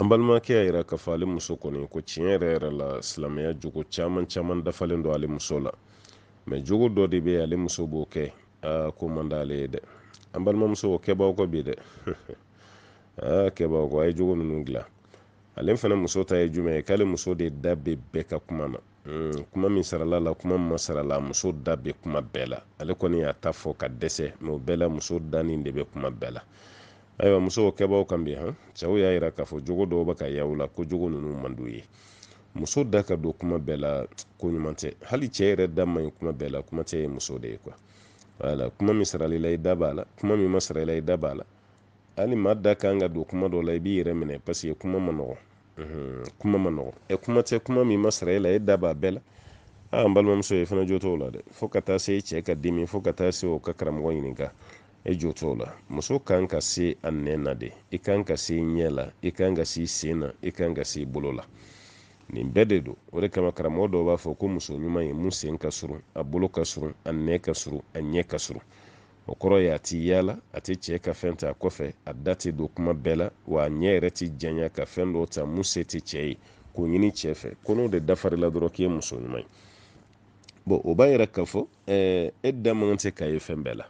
an balimakɛ y'a yira k'a fɔ ale muso kɔni ko tiɲɛ yɛrɛ yɛrɛ la silamɛya jogo caman caman dafalen don ale muso la mɛ jogo dɔ de bɛ ale muso b'o kɛ aa ko man d'ale ye dɛ an balimamuso o kɛbaaw kɔ bi dɛ aa kɛbaaw kɔ a ye jogo ninnu dilan ale fana muso mm, ta ye jumɛn ye k'ale muso de da bɛ bɛɛ ka kuma na kuma min sarala la kuma min ma sarala muso da be kuma bɛɛ la ale kɔni y'a ta fɔ ka dɛsɛ mɛ o bɛɛ la muso da de be kuma bɛɛ la ayiwa musow kɛbaw kan bi han cɛw y'a yira k'a fɔ jogo dɔw bɛ ka yaw la ko jogo ninnu man d'u ye muso da ka don kuma bɛɛ la ko ɲuman tɛ hali cɛ yɛrɛ da man kuma bɛɛ la kuma tɛ ye muso de ye kuwa wala kuma min sarali la i da b'a la kuma min ma sarali la i da b'a la hali maa da kan ka don kuma dɔ la i b'i yɛrɛ minɛ paseke kuma ma nɔgɔ mhm, kuma ma nɔgɔ ɛ kuma tɛ kuma min ma sara i la e da b'a bɛɛ la aa ah, n balimamuso i fana jo t'o la dɛ fo ka taa se i cɛ ka dimi fo ka taa se o ka karamɔgɔ ɲininka i e jo t'o la muso kan ka se a nɛn na de i e kan ka se ɲɛ la i kan ka se sen na i e kan ka se bolo la nin bɛɛ de don o de kama karamɔgɔ dɔw b'a fɔ ko muso ɲuman ye mun sen ka surun a bolo ka surun a nɛn ka surun a ɲɛ ka surun o kɔrɔ ye a ti yaala a ti cɛ ka fɛn ta a kɔfɛ a da ti don kuma bɛɛ la wa a ɲɛ yɛrɛ ti janya ka fɛn dɔw ta mun se ti cɛ ye k'o ɲini cɛ fɛ ko n'o de dafarila dɔrɔn k'i ye muso ɲuman ye bon o b'a yira k'a fɔ ɛɛ eh, e da man tɛ k'a ye fɛn bɛɛ la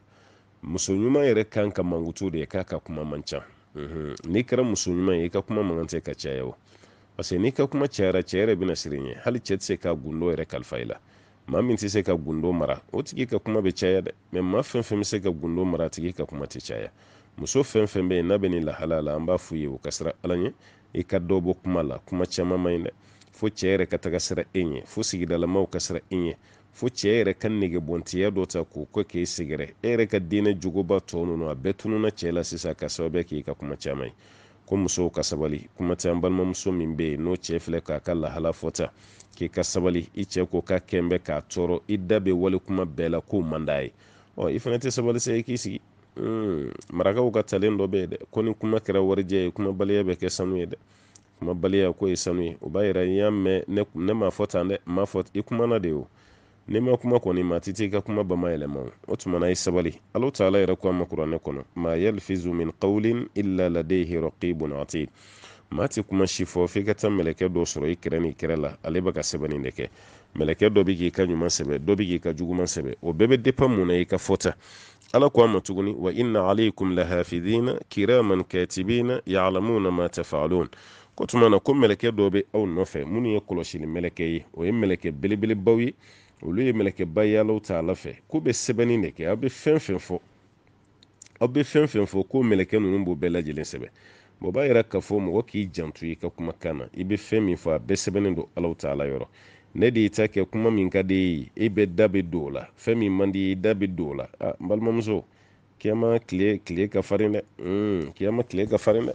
muso ɲuman yɛrɛ kan ka mankutu de ye k'a ka kuma man ca n'i kɛra muso ɲuman ye i ka kuma man tɛ ka caya o parce que n'i ka kuma cayara cɛ yɛrɛ bɛna siri ɲɛ hali cɛ tɛ se ka gundo yɛrɛ kalifa i la maa min tɛ se ka gundo mara o tigi ka kuma bɛ caya dɛ mɛ maa fɛn fɛn bɛ se ka gundo mara a tigi ka kuma tɛ caya muso fɛn fɛn bɛ yen n'a bɛ nin lahala la an b'a f'u ye o ka sira ala ɲɛ i ka dɔ bɔ kuma la kuma caman man ɲi dɛ fo cɛ yɛrɛ ka taga sira e ɲɛ fo sigidalamaw ka sira e ɲɛ fo cɛɛ yɛrɛ ka negebɔntiya dɔ ta k'o kɛ k'e sɛgɛrɛ e yɛrɛ ka diinɛ jogoba tɔ ninnu a bɛɛ tununa cɛ la sisan ka sababuya k'i ka kuma caman ye ko musow ka sabali kuma tɛ an balimamuso min bɛ yen n'o cɛ filɛ k'a ka lahala fɔta k'i ka sabali i cɛ ko k'a kɛn k'a tɔɔrɔ i da bɛ wale kuma bɛɛ la k'o man ye ɔ i fana tɛ sabali sa i k'i sigi hmm, marakaw ka talen dɔ bɛ yen dɛ ko ni kuma kɛra warijɛ ye kumabaliya bɛ kɛ sanu ye dɛ kumabaliya ko ye sanu ye o b'a yira n y'a mɛn ne m'a fɔ tan dɛ m'a fɔ i kumana de o ma kuma kɔni ma tɛ ka kuma bama yɛlɛma o tuma na i sabali alahu taala yɛrɛ ko a ma kuranɛ kɔnɔ ma yalfizu min qawlin illa ladayhi raqibun atid ma ti kuma si fɔ f'i ka taa mɛlɛkɛ dɔ sɔrɔ i kɛrɛ ni kɛrɛ la ale bɛ ka sɛbɛnni de kɛ mɛlɛkɛ dɔ bɛ k'i ka ɲuman sɛbɛ dɔ bɛ k'i ka juguman sɛbɛ o bɛɛ bɛ depa mun na i ka fɔta ala ko a ma tuguni wa inna alaykum lahafidina kiraman katibina ya'lamuna ma tafalun ko tuma ko mɛlɛkɛ dɔ bɛ aw nɔfɛ minnu ye kɔlɔsili mɛlɛkɛ ye o ye mɛlɛkɛ belebelebaw ye olu ye mɛlɛkɛba ye alaw taala fɛ ko bɛ sɛbɛnni de kɛ aw bɛ fɛn fɛn fɔ aw bɛ fɛn fɛn fɔ ko mɛlɛkɛ ninnu b'o bɛɛ lajɛlen sɛbɛ o b'a yira k'a fɔ mɔgɔ k'i janto i ka kumakan na i bɛ fɛn min fɔ a bɛɛ sɛbɛnnen don alaw taala yɔrɔ ne de y'i ta kɛ kuma min ka di e ye e bɛ da bɛ don o la fɛn min man di i da bɛ don o la a n balimamuso kiyama tile tile ka farin dɛ un hmm, kiyama tile ka farin dɛ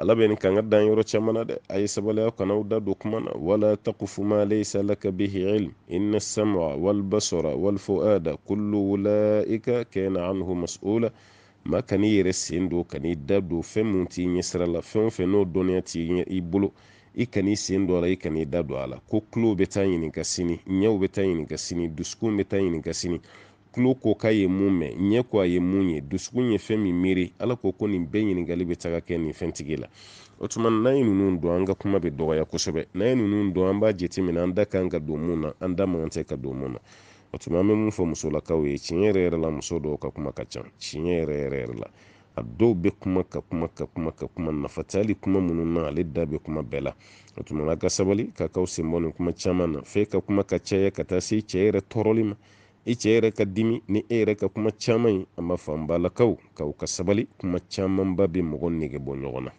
ala bɛ nin kan dan yɔrɔ caman na dɛ a ye sabaliya kanaw da do kuma na wala takufu ma laysa laka bihi ilm inna sam'a wal basara wal kullu ulaika kana anhu mas'ula ma kan'i yɛrɛ sen do kan'i da do fɛn mu t'i ɲɛsira la fɛn o fɛn n'o dɔnniya t'i i bolo i kan'i sen don a la i kan'i da do a la ko tulow bɛ taa ɲininka sini ɲɛw be ta ɲininka sini dusukun be ta ɲininka sini tulo ko k'a ye mun mɛn ɲɛ ko a ye mun ye dusukun ye fɛn min miiri ala ko ko nin bɛɛ ɲininkali bɛ taga kɛ nin fɛntigi la o tuma n'an ye ninnu dɔn an ka kuma bɛ dɔgɔya kosɛbɛ n'an ye ninnu dɔn an b'a jate minɛ an da kan ka don mun na an da man tɛ ka don mun na o tuma an bɛ mun fɔ musolakaw ye tiɲɛ yɛrɛ yɛrɛ la muso dɔw ka kuma ka ca tiɲɛ yɛrɛ yɛrɛ yɛrɛ la a dɔw bɛ kuma ka kuma ka kuma ka kuma nafa tɛ hali kuma minnu na ale da bɛ kuma bɛɛ la o tuma na ka sabali ka kaw sen bɔ nin kuma caman na f'e ka kuma ka caya ka taa se cɛ yɛrɛ tɔɔrɔli ma i cɛɛ yɛrɛ ka dimi ni e yɛrɛ ka kuma caaman ye an b'a fɔ an balakaw k'aw ka sabali kuma camanba be mɔgɔ nege bɔ ɲɔgɔn na